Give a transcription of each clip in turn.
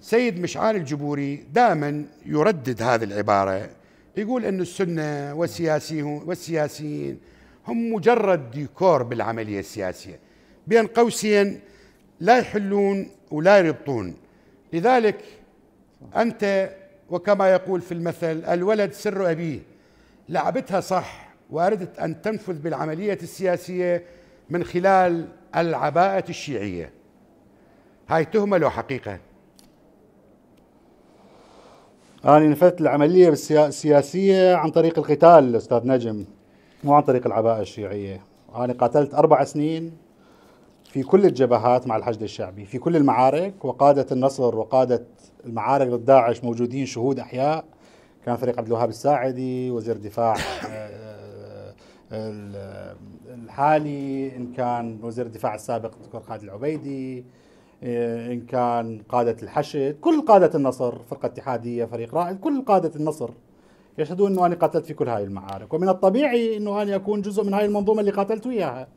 سيد مشعال الجبوري دائما يردد هذه العبارة يقول أن السنة والسياسيين هم مجرد ديكور بالعملية السياسية بين قوسين لا يحلون ولا يربطون لذلك أنت وكما يقول في المثل الولد سر أبيه لعبتها صح وأردت أن تنفذ بالعملية السياسية من خلال العباءة الشيعية هاي تهمة لو حقيقة أنا نفذت العملية السياسية عن طريق القتال أستاذ نجم مو عن طريق العباءة الشيعية أنا قاتلت أربع سنين في كل الجبهات مع الحشد الشعبي في كل المعارك وقادة النصر وقادة المعارك ضد داعش موجودين شهود أحياء كان فريق عبد الوهاب الساعدي وزير دفاع آه، آه، الحالي إن كان وزير الدفاع السابق الدكتور خالد العبيدي إيه، ان كان قاده الحشد كل قاده النصر فرقه اتحاديه فريق رائد كل قاده النصر يشهدون انه انا قاتلت في كل هاي المعارك ومن الطبيعي انه انا اكون جزء من هاي المنظومه اللي قاتلت وياها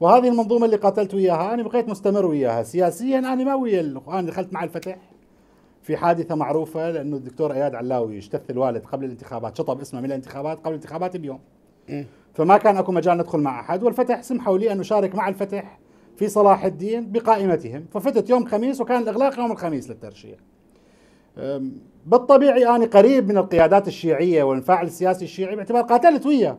وهذه المنظومه اللي قاتلت وياها انا بقيت مستمر وياها سياسيا انا ما ويا انا دخلت مع الفتح في حادثه معروفه لانه الدكتور اياد علاوي اجتث الوالد قبل الانتخابات شطب اسمه من الانتخابات قبل الانتخابات بيوم إيه. فما كان اكو مجال ندخل مع احد والفتح سمحوا لي ان اشارك مع الفتح في صلاح الدين بقائمتهم ففتت يوم خميس وكان الإغلاق يوم الخميس للترشيح بالطبيعي أنا قريب من القيادات الشيعية والمفاعل السياسي الشيعي باعتبار قاتلت وياه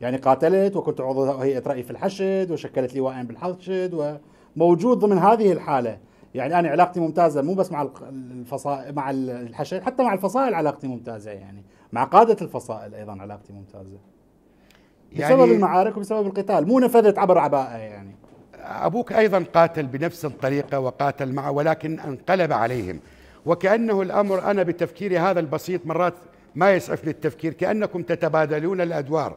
يعني قاتلت وكنت عضو هيئة رأي في الحشد وشكلت لواء بالحشد وموجود ضمن هذه الحالة يعني أنا علاقتي ممتازة مو بس مع الفصائل مع الحشد حتى مع الفصائل علاقتي ممتازة يعني مع قادة الفصائل أيضا علاقتي ممتازة يعني بسبب يعني المعارك وبسبب القتال مو نفذت عبر عباءة يعني أبوك أيضا قاتل بنفس الطريقة وقاتل معه ولكن انقلب عليهم وكأنه الأمر أنا بتفكيري هذا البسيط مرات ما يسعفني التفكير كأنكم تتبادلون الأدوار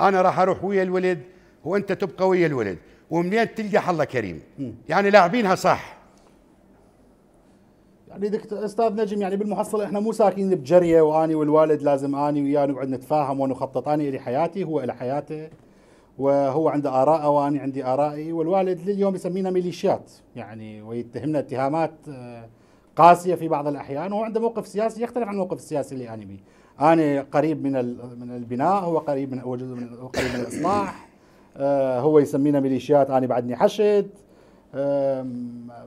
أنا راح أروح ويا الولد وأنت تبقى ويا الولد ومنين تلقى الله كريم يعني لاعبينها صح يعني دكتور استاذ نجم يعني بالمحصله احنا مو ساكنين بجريه واني والوالد لازم اني وياه نقعد نتفاهم ونخطط اني الي حياتي هو الى حياته وهو عنده آراء وأنا عندي آرائي والوالد لليوم يسمينا ميليشيات يعني ويتهمنا اتهامات آه، قاسية في بعض الأحيان وهو عنده موقف سياسي يختلف عن الموقف السياسي اللي أنا بيه أنا قريب من من البناء هو قريب من هو قريب من الإصلاح آه، هو يسمينا ميليشيات أنا بعدني حشد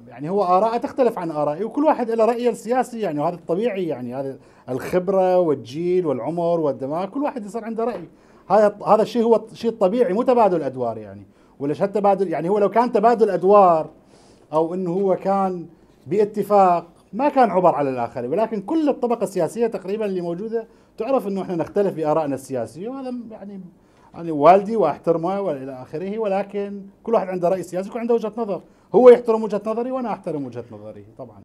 يعني هو آراء تختلف عن آرائي وكل واحد له رأيه السياسي يعني وهذا الطبيعي يعني هذا الخبرة والجيل والعمر والدماغ كل واحد يصير عنده رأي هذا هذا الشيء هو شيء طبيعي مو تبادل ادوار يعني ولا شو تبادل يعني هو لو كان تبادل ادوار او انه هو كان باتفاق ما كان عبر على الاخرين ولكن كل الطبقه السياسيه تقريبا اللي موجوده تعرف انه احنا نختلف بارائنا السياسيه وهذا يعني يعني والدي واحترمه والى اخره ولكن كل واحد عنده راي سياسي وعنده وجهه نظر هو يحترم وجهه نظري وانا احترم وجهه نظري طبعا